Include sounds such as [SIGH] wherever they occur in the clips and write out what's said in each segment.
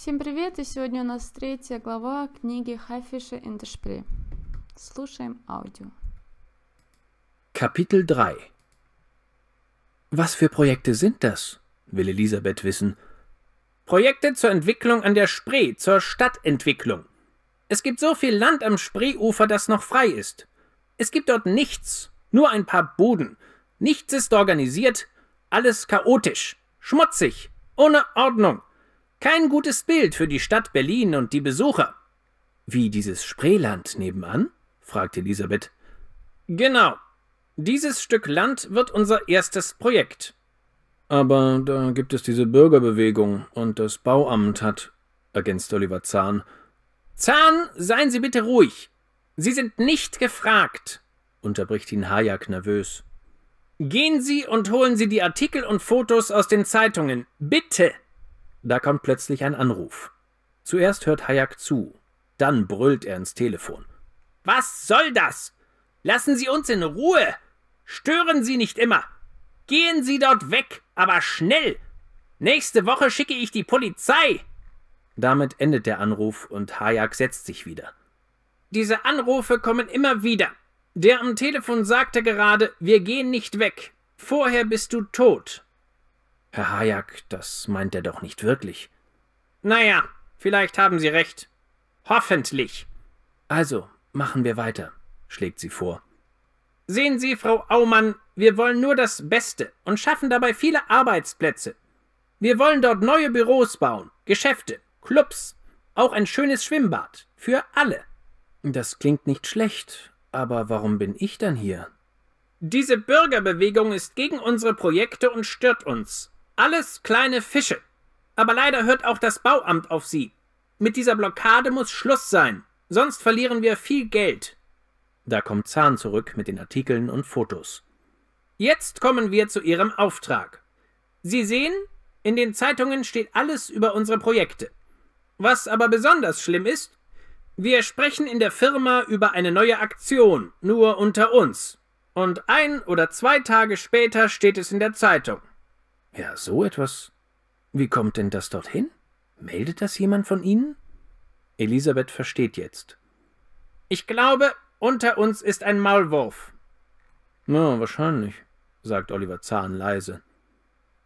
Всем привет! И сегодня у нас третья глава книги Хайфише in Слушаем аудио. Kapitel 3 Was für Projekte sind das? will Elisabeth wissen. Projekte zur Entwicklung an der Spree, zur Stadtentwicklung. Es gibt so viel Land am Spreeufer, das noch frei ist. Es gibt dort nichts, nur ein paar Buden. Nichts ist organisiert, alles chaotisch, schmutzig, ohne Ordnung. Kein gutes Bild für die Stadt Berlin und die Besucher. Wie dieses Spreeland nebenan? fragte Elisabeth. Genau. Dieses Stück Land wird unser erstes Projekt. Aber da gibt es diese Bürgerbewegung und das Bauamt hat, ergänzte Oliver Zahn. Zahn, seien Sie bitte ruhig. Sie sind nicht gefragt, unterbricht ihn Hayak nervös. Gehen Sie und holen Sie die Artikel und Fotos aus den Zeitungen, bitte. Da kommt plötzlich ein Anruf. Zuerst hört Hayak zu, dann brüllt er ins Telefon. Was soll das? Lassen Sie uns in Ruhe! Stören Sie nicht immer! Gehen Sie dort weg, aber schnell! Nächste Woche schicke ich die Polizei! Damit endet der Anruf und Hayak setzt sich wieder. Diese Anrufe kommen immer wieder. Der am Telefon sagte gerade, wir gehen nicht weg. Vorher bist du tot. Herr Hayak, das meint er doch nicht wirklich. Naja, vielleicht haben Sie recht. Hoffentlich. Also, machen wir weiter, schlägt sie vor. Sehen Sie, Frau Aumann, wir wollen nur das Beste und schaffen dabei viele Arbeitsplätze. Wir wollen dort neue Büros bauen, Geschäfte, Clubs, auch ein schönes Schwimmbad für alle. Das klingt nicht schlecht, aber warum bin ich dann hier? Diese Bürgerbewegung ist gegen unsere Projekte und stört uns. Alles kleine Fische. Aber leider hört auch das Bauamt auf sie. Mit dieser Blockade muss Schluss sein, sonst verlieren wir viel Geld. Da kommt Zahn zurück mit den Artikeln und Fotos. Jetzt kommen wir zu Ihrem Auftrag. Sie sehen, in den Zeitungen steht alles über unsere Projekte. Was aber besonders schlimm ist, wir sprechen in der Firma über eine neue Aktion, nur unter uns. Und ein oder zwei Tage später steht es in der Zeitung. Ja, so etwas. Wie kommt denn das dorthin? Meldet das jemand von Ihnen? Elisabeth versteht jetzt. Ich glaube, unter uns ist ein Maulwurf. Na, wahrscheinlich, sagt Oliver Zahn leise.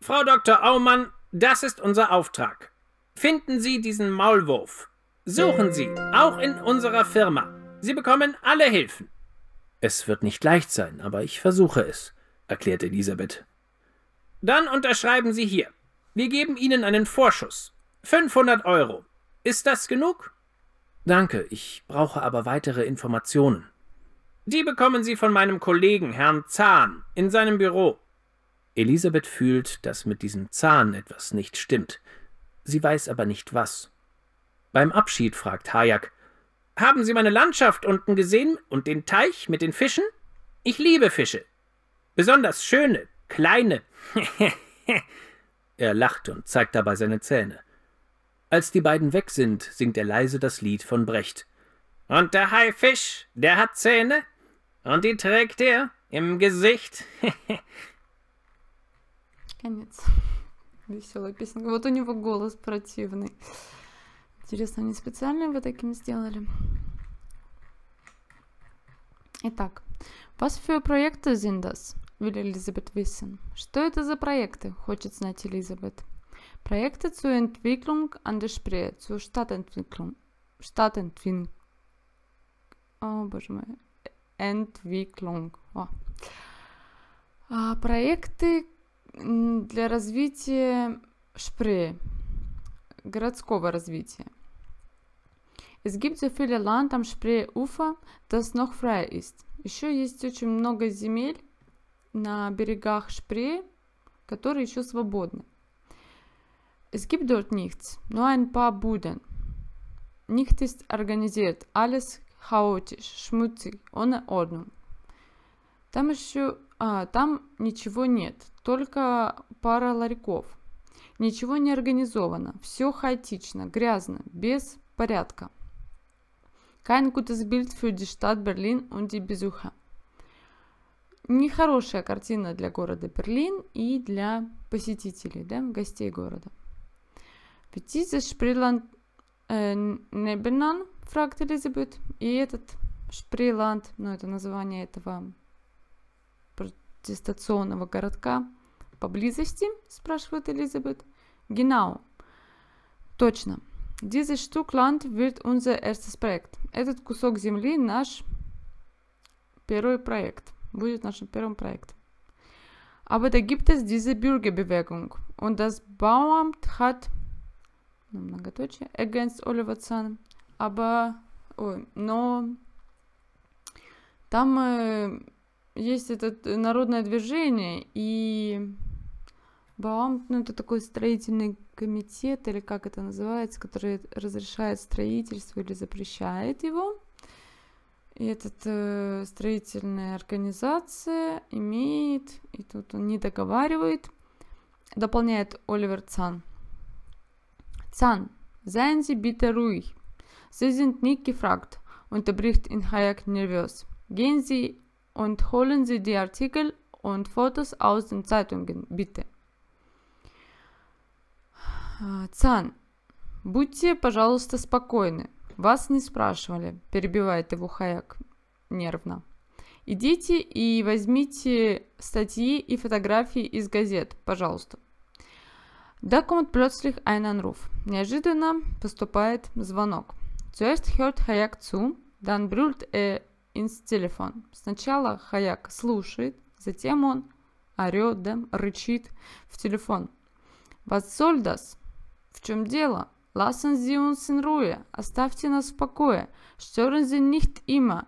Frau Dr. Aumann, das ist unser Auftrag. Finden Sie diesen Maulwurf. Suchen Sie, auch in unserer Firma. Sie bekommen alle Hilfen. Es wird nicht leicht sein, aber ich versuche es, erklärt Elisabeth. Dann unterschreiben Sie hier. Wir geben Ihnen einen Vorschuss. 500 Euro. Ist das genug? Danke, ich brauche aber weitere Informationen. Die bekommen Sie von meinem Kollegen, Herrn Zahn, in seinem Büro. Elisabeth fühlt, dass mit diesem Zahn etwas nicht stimmt. Sie weiß aber nicht was. Beim Abschied fragt Hayak: haben Sie meine Landschaft unten gesehen und den Teich mit den Fischen? Ich liebe Fische. Besonders schöne, Kleine. er lacht und zeigt dabei seine Zähne. Als die beiden weg sind, singt er leise das Lied von Brecht. Und der Haifisch, der hat Zähne, und die trägt er im Gesicht. Конец. Веселая песенка. Вот у него голос противный. Интересно, они специально его таким сделали? Итак, was für Projekte sind das? Вилли Элизабет Виссен. Что это за проекты? Хочет знать Элизабет. Проекты zur Entwicklung an der Spree, zur Stadtentwicklung. Stadtentwicklung. О, боже мой. Entwicklung. О. А, проекты для развития Шпрее, городского развития. Es gibt so viele Land am Spreeufer, das noch frei ist. Еще есть очень много земель, на берегах Шпре, которые еще свободны. Es gibt dort nichts, nur ein paar Buden. Nichts ist organisiert, alles chaotisch, schmutzig, ohne Ordnung. Там еще... А, там ничего нет, только пара ларьков. Ничего не организовано, все хаотично, грязно, без порядка. Kein gutes Bild für die Stadt Berlin und die Besucher нехорошая картина для города Берлин и для посетителей, да, гостей города. Petites Sprieland э, Небенан, фракт Элизабет, и этот Шприланд, ну это название этого протестационного городка поблизости, спрашивает Элизабет. Генау. Точно. Dieses Stück Land wird unser erstes Projekt. Этот кусок земли наш первый проект будет нашим первым проектом. Aber da gibt es diese Bürgerbewegung und das Bauamt hat многоточие against Oliver Zahn, aber ой, но там э, есть это народное движение и Баумт, ну это такой строительный комитет или как это называется, который разрешает строительство или запрещает его. И этот э, строительная организация имеет, и тут он не договаривает, дополняет Оливер Цан. Цан, seien Sie bitte ruhig. Sie sind nicht gefragt, unterbricht ihn Hayek nervös. Gehen Sie und holen Sie die Artikel und Fotos aus den Zeitungen, bitte. Цан, будьте, пожалуйста, спокойны. «Вас не спрашивали», – перебивает его Хаяк нервно. «Идите и возьмите статьи и фотографии из газет, пожалуйста». Da kommt plötzlich ein Неожиданно поступает звонок. Цюэст хёрт Хаяк zu, dann brüllt er ins Telefon. Сначала Хаяк слушает, затем он орет, да, рычит в телефон. Was soll В чем дело? Lassen Sie uns in Ruhe. Оставьте нас в покое. Stören Sie nicht immer.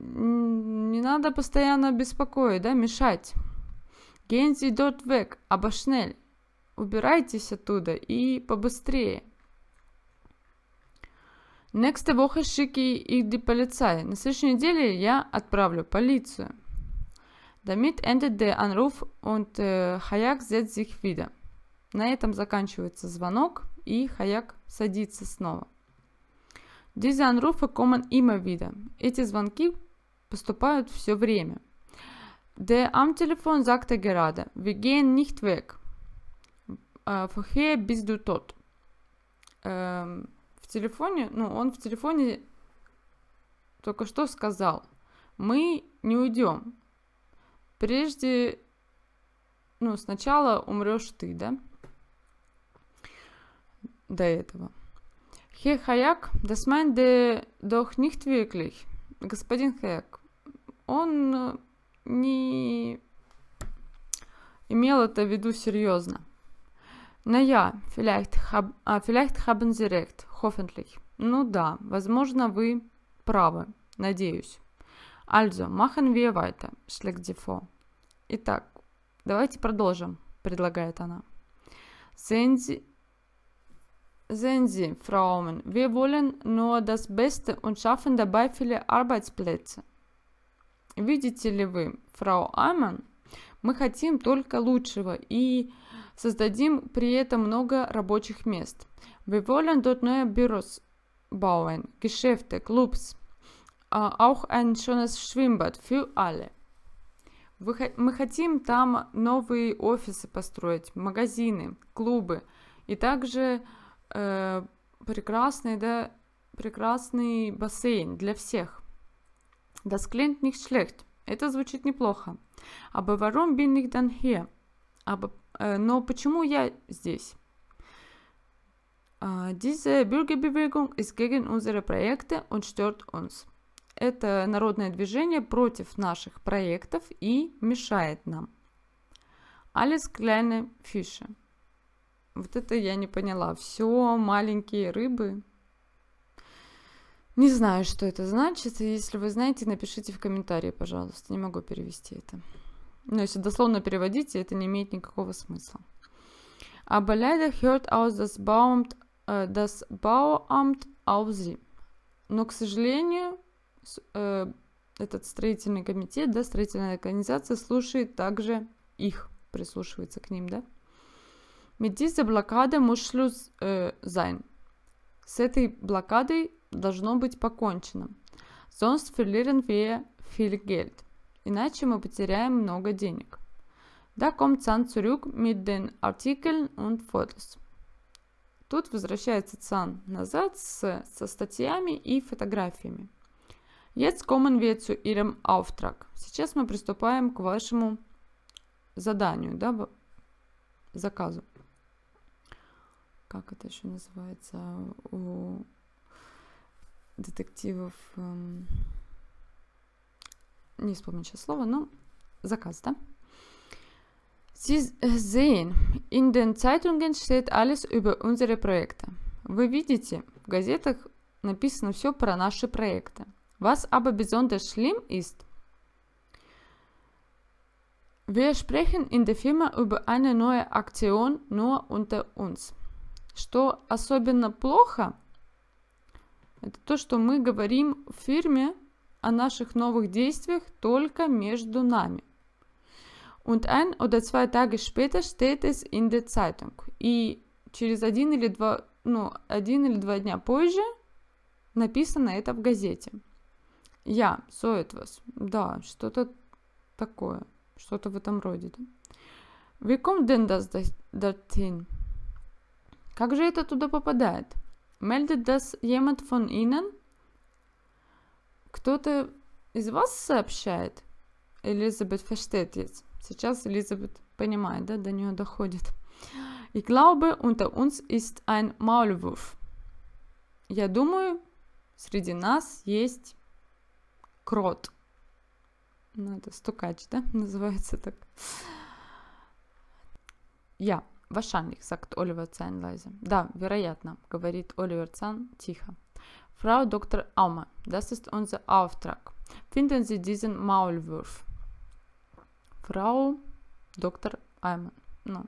Не надо постоянно беспокоить, да, мешать. Gehen Sie dort weg, aber schnell. Убирайтесь оттуда и побыстрее. Next Woche schicke ich die Polizei. На следующей неделе я отправлю полицию. Damit endet der Anruf und äh, Hayek setzt sich wieder. На этом заканчивается звонок, и Хаяк садится снова. Diese Anrufe kommen immer wieder. Эти звонки поступают все время. Der am Telefon sagte gerade, wir gehen nicht weg. Woher bist du tot? В телефоне, ну, он в телефоне только что сказал, мы не уйдем. Прежде, ну, сначала умрешь ты, да? до этого. Хе Хаяк, das meint er doch nicht wirklich. Господин Хаяк, он не имел это в виду серьезно. Но я, vielleicht, hab, а, vielleicht haben Sie recht, hoffentlich. Ну да, возможно, вы правы, надеюсь. Also, machen wir weiter, schlägt die vor. Итак, давайте продолжим, предлагает она. Sehen Sie, Sehen Sie, Frauen, wir wollen nur das Beste und schaffen dabei viele Arbeitsplätze. Видите ли вы, фрау Аман, мы хотим только лучшего и создадим при этом много рабочих мест. Wir wollen dort neue Büros bauen, Geschäfte, Clubs, auch ein schönes Schwimmbad für alle. Мы хотим там новые офисы построить, магазины, клубы и также э, прекрасный, да, прекрасный бассейн для всех. Das klingt nicht schlecht. Это звучит неплохо. Aber warum bin ich dann hier? Aber, э, но почему я здесь? Uh, diese Bürgerbewegung ist gegen unsere Projekte und stört uns. Это народное движение против наших проектов и мешает нам. Alles kleine Fische. Вот это я не поняла. Все маленькие рыбы. Не знаю, что это значит. Если вы знаете, напишите в комментарии, пожалуйста. Не могу перевести это. Но если дословно переводите, это не имеет никакого смысла. А Баляйда hört aus das Bauamt, äh, das Bauamt Аузи. Но, к сожалению, э, этот строительный комитет, да, строительная организация слушает также их, прислушивается к ним, да? Mit dieser Blockade muss Schluss äh, sein. С этой блокадой должно быть покончено. Sonst verlieren wir viel Geld. Иначе мы потеряем много денег. Da kommt Zan zurück mit den Artikeln und Fotos. Тут возвращается Цан назад с, со статьями и фотографиями. Jetzt kommen wir zu Ihrem Auftrag. Сейчас мы приступаем к вашему заданию, да, заказу как это еще называется, у детективов, не вспомню сейчас слово, но заказ, да? Sie sehen, in den Zeitungen steht alles über unsere Projekte. Вы видите, в газетах написано все про наши проекты. Was aber besonders schlimm ist, wir sprechen in der Firma über eine neue Aktion nur unter uns. Что особенно плохо, это то, что мы говорим в фирме о наших новых действиях только между нами. Und ein oder zwei Tage später steht es in der Zeitung. И через один или два, ну, один или два дня позже написано это в газете. Я, so etwas. Да, что-то такое, что-то в этом роде. Wie kommt denn das dorthin? Как же это туда попадает? Meldet das jemand von Ihnen? Кто-то из вас сообщает? Элизабет versteht jetzt. Сейчас Элизабет понимает, да, до нее доходит. Ich glaube, unter uns ist ein Maulwurf. Я думаю, среди нас есть крот. Ну, это стукач, да, [LAUGHS] называется так. Я. Yeah. Wahrscheinlich, sagt Oliver Zahn leise. Да, вероятно, говорит Oliver Zahn тихо. Frau Dr. Aume, das ist unser Auftrag. Finden Sie diesen Maulwurf. Frau Dr. Aume, ну,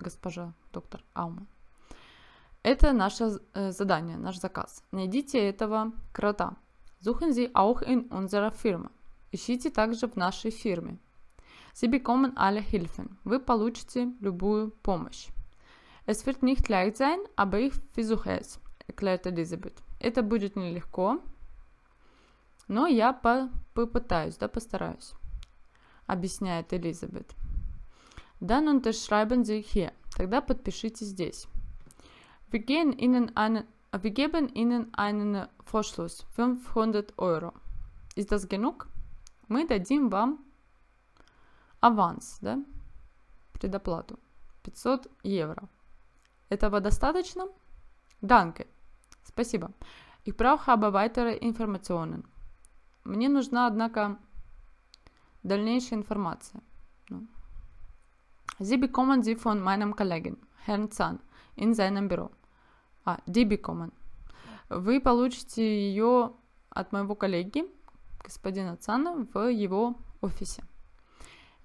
госпожа доктор Ауме. Это наше задание, наш заказ. Найдите этого крота. Suchen Sie auch in unserer Firma. Ищите также в нашей фирме. Sie bekommen alle Hilfen. Вы получите любую помощь. Es wird nicht leicht sein, aber ich versuche es, erklärt Элизабет. Это будет нелегко, но я по попытаюсь, да, постараюсь, объясняет Элизабет. Dann unterschreiben Sie hier. Тогда подпишите здесь. Wir, gehen Ihnen eine, wir geben Ihnen einen Vorschuss 500 Euro. Ist das genug? Мы дадим вам аванс, да, предоплату, 500 евро. Этого достаточно? Данке. Спасибо. Их brauche aber weitere Мне нужна, однако, дальнейшая информация. Sie bekommen sie von meinem Kollegen, Herrn Zahn, in seinem Büro. А, die bekommen. Вы получите ее от моего коллеги, господина Цана, в его офисе.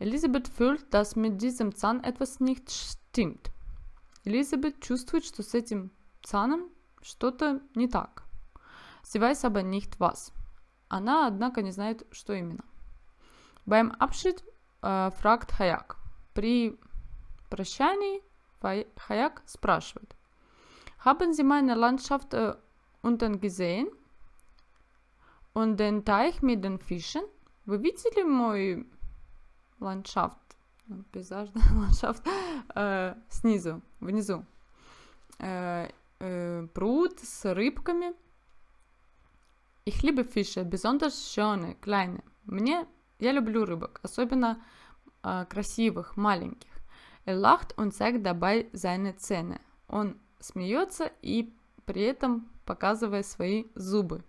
Элизабет fühlt, dass mit diesem Zahn etwas nicht stimmt. Элизабет чувствует, что с этим Цаном что-то не так. Sie weiß aber nicht was. Она, однако, не знает, что именно. Beim Abschied äh, fragt Hayek. При прощании Hayek спрашивает. Haben Sie meine Landschaft äh, unten gesehen? Und den Teich mit den Fischen? Вы видели мой ландшафт, ну, пейзаж, [LAUGHS] да, ландшафт, э, снизу, внизу. Э, э, пруд с рыбками. Их либо фиши, besonders schöne, kleine. Мне, я люблю рыбок, особенно э, красивых, маленьких. Er он und zeigt dabei цены Он смеется и при этом показывая свои зубы.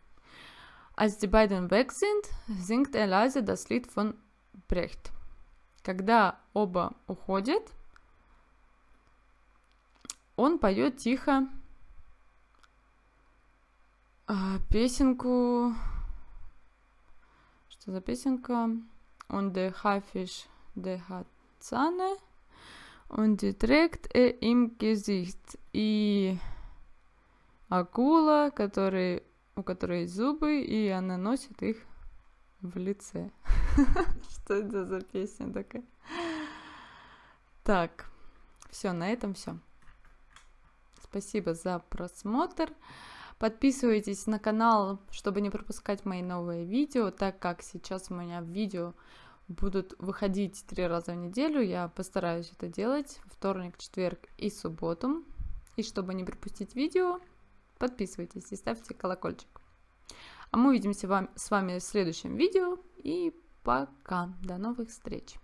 Als die beiden weg sind, singt er leise das Lied von Brecht. Когда оба уходят, он поет тихо а, песенку... Что за песенка? Он де хафиш де хацане, он де трект э им кезихт. И акула, который, у которой зубы, и она носит их в лице. [LAUGHS] Что это за песня такая? Так, все, на этом все. Спасибо за просмотр. Подписывайтесь на канал, чтобы не пропускать мои новые видео, так как сейчас у меня видео будут выходить три раза в неделю. Я постараюсь это делать вторник, четверг и субботу. И чтобы не пропустить видео, подписывайтесь и ставьте колокольчик. А мы увидимся вам, с вами в следующем видео и Пока. До новых встреч.